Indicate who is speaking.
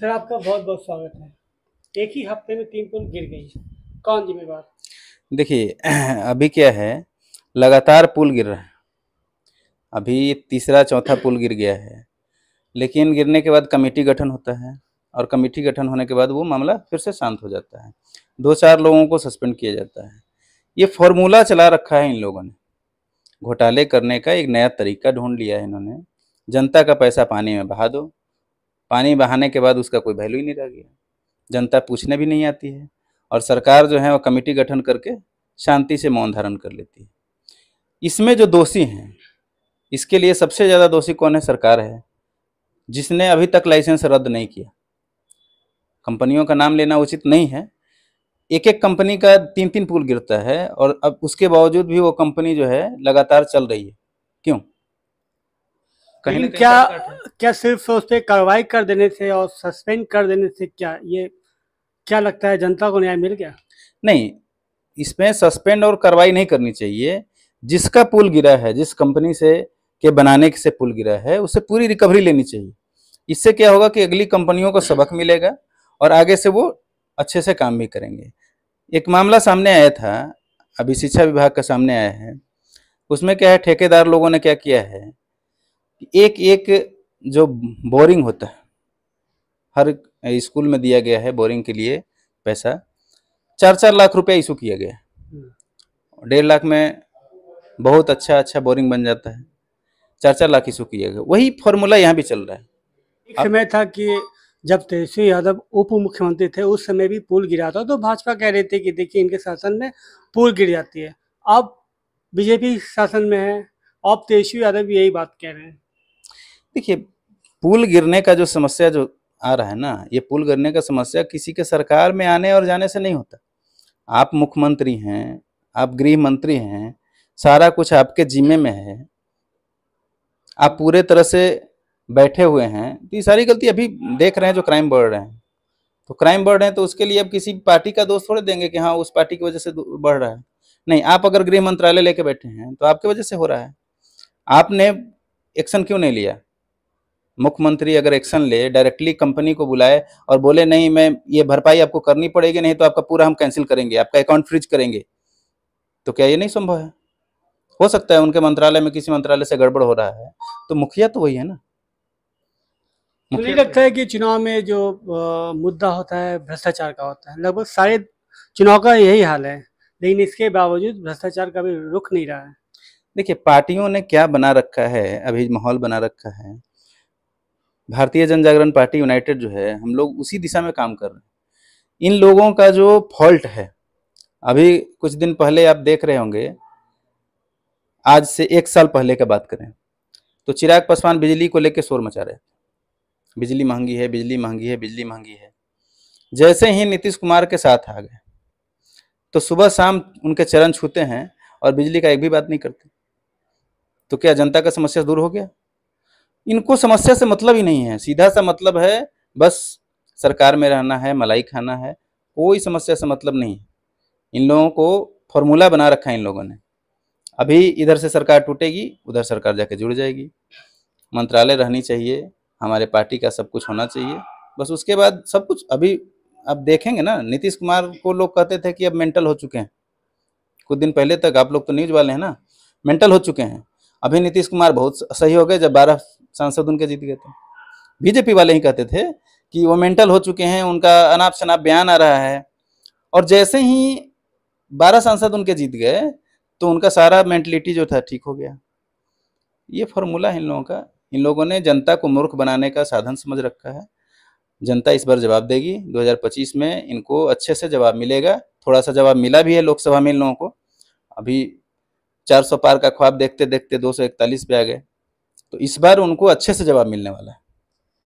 Speaker 1: Sir आपका बहुत बहुत स्वागत है एक ही हफ्ते में तीन पुल गिर गई कौन जिम्मेवार
Speaker 2: देखिए अभी क्या है लगातार पुल गिर रहा है अभी तीसरा चौथा पुल गिर गया है लेकिन गिरने के बाद कमेटी गठन होता है और कमेटी गठन होने के बाद वो मामला फिर से शांत हो जाता है दो चार लोगों को सस्पेंड किया जाता है ये फॉर्मूला चला रखा है इन लोगों ने घोटाले करने का एक नया तरीका ढूंढ लिया है इन्होंने जनता का पैसा पानी में बहा दो पानी बहाने के बाद उसका कोई वैल्यू ही नहीं रह गया जनता पूछने भी नहीं आती है और सरकार जो है वो कमेटी गठन करके शांति से मौन धारण कर लेती है इसमें जो दोषी हैं इसके लिए सबसे ज़्यादा दोषी कौन है सरकार है जिसने अभी तक लाइसेंस रद्द नहीं किया कंपनियों का नाम लेना उचित नहीं है एक एक कंपनी का तीन तीन पुल गिरता है और अब उसके बावजूद भी वो कंपनी जो है लगातार चल रही है क्यों
Speaker 1: कहीं क्या क्या सिर्फ उस पर कार्रवाई कर देने से और सस्पेंड कर देने से क्या ये क्या लगता
Speaker 2: है जनता को न्याय मिल गया नहीं इसमें सस्पेंड और कार्रवाई नहीं करनी चाहिए जिसका पुल गिरा है जिस कंपनी से के बनाने से पुल गिरा है उससे पूरी रिकवरी लेनी चाहिए इससे क्या होगा कि अगली कंपनियों को सबक मिलेगा और आगे से वो अच्छे से काम भी करेंगे एक मामला सामने आया था अभी शिक्षा विभाग का सामने आया है उसमें क्या है ठेकेदार लोगों ने क्या किया है कि एक एक जो बोरिंग होता है हर स्कूल में दिया गया है बोरिंग के लिए पैसा चार चार लाख रुपया इशू किया गया है हम्म। डेढ़ लाख में बहुत अच्छा अच्छा बोरिंग बन जाता है चार चार लाख इशू किया गया वही फॉर्मूला यहाँ भी चल रहा है एक समय था कि
Speaker 1: जब तेजस्वी यादव उप मुख्यमंत्री थे उस समय भी पुल गिरा था तो भाजपा कह रहे थे कि देखिए इनके शासन में पुल गिर जाती है अब बीजेपी शासन में है अब तेजस्वी यादव यही बात कह रहे हैं
Speaker 2: देखिए पुल गिरने का जो समस्या जो आ रहा है ना ये पुल गिरने का समस्या किसी के सरकार में आने और जाने से नहीं होता आप मुख्यमंत्री हैं आप गृह मंत्री हैं सारा कुछ आपके जिम्मे में है आप पूरे तरह से बैठे हुए हैं तो ये सारी गलती अभी देख रहे हैं जो क्राइम बढ़ रहे हैं तो क्राइम बढ़ रहे हैं तो उसके लिए अब किसी पार्टी का दोष थोड़े देंगे कि हाँ उस पार्टी की वजह से बढ़ रहा है नहीं आप अगर गृह मंत्रालय लेके बैठे हैं तो आपकी वजह से हो रहा है आपने एक्शन क्यों नहीं लिया मुख्यमंत्री अगर एक्शन ले डायरेक्टली कंपनी को बुलाए और बोले नहीं मैं ये भरपाई आपको करनी पड़ेगी नहीं तो आपका पूरा हम कैंसिल करेंगे आपका अकाउंट फ्रीज करेंगे तो क्या ये नहीं संभव है हो सकता है उनके मंत्रालय में किसी मंत्रालय से गड़बड़ हो रहा है तो मुखिया तो वही है ना तो मुझे लगता
Speaker 1: है कि चुनाव में जो मुद्दा होता है भ्रष्टाचार का होता है लगभग सारे चुनाव का यही हाल है लेकिन इसके बावजूद भ्रष्टाचार का भी रुख नहीं
Speaker 2: रहा है देखिए पार्टियों ने क्या बना रखा है अभी माहौल बना रखा है भारतीय जन जागरण पार्टी यूनाइटेड जो है हम लोग उसी दिशा में काम कर रहे हैं इन लोगों का जो फॉल्ट है अभी कुछ दिन पहले आप देख रहे होंगे आज से एक साल पहले का बात करें तो चिराग पासवान बिजली को लेकर शोर मचा रहे बिजली महंगी है बिजली महंगी है बिजली महंगी है जैसे ही नीतीश कुमार के साथ आ गए तो सुबह शाम उनके चरण छूते हैं और बिजली का एक भी बात नहीं करते तो क्या जनता का समस्या दूर हो गया इनको समस्या से मतलब ही नहीं है सीधा सा मतलब है बस सरकार में रहना है मलाई खाना है कोई समस्या से मतलब नहीं है इन लोगों को फॉर्मूला बना रखा है इन लोगों ने अभी इधर से सरकार टूटेगी उधर सरकार जाके जुड़ जाएगी मंत्रालय रहनी चाहिए हमारे पार्टी का सब कुछ होना चाहिए बस उसके बाद सब कुछ अभी अब देखेंगे ना नीतीश कुमार को लोग कहते थे कि अब मेंटल हो चुके हैं कुछ दिन पहले तक आप लोग तो न्यूज वाले हैं ना मेंटल हो चुके हैं अभी नीतीश कुमार बहुत सही हो गए जब बारह सांसद उनके जीत गए थे बीजेपी वाले ही कहते थे कि वो मेंटल हो चुके हैं उनका अनाप शनाप बयान आ रहा है और जैसे ही बारह सांसद उनके जीत गए तो उनका सारा मेंटलिटी जो था ठीक हो गया ये फॉर्मूला इन लोगों का इन लोगों ने जनता को मूर्ख बनाने का साधन समझ रखा है जनता इस बार जवाब देगी 2025 में इनको अच्छे से जवाब मिलेगा थोड़ा सा जवाब मिला भी है लोकसभा में इन लोगों को अभी 400 पार का ख्वाब देखते देखते इकतालीस पे आ गए तो इस बार उनको अच्छे से जवाब मिलने वाला है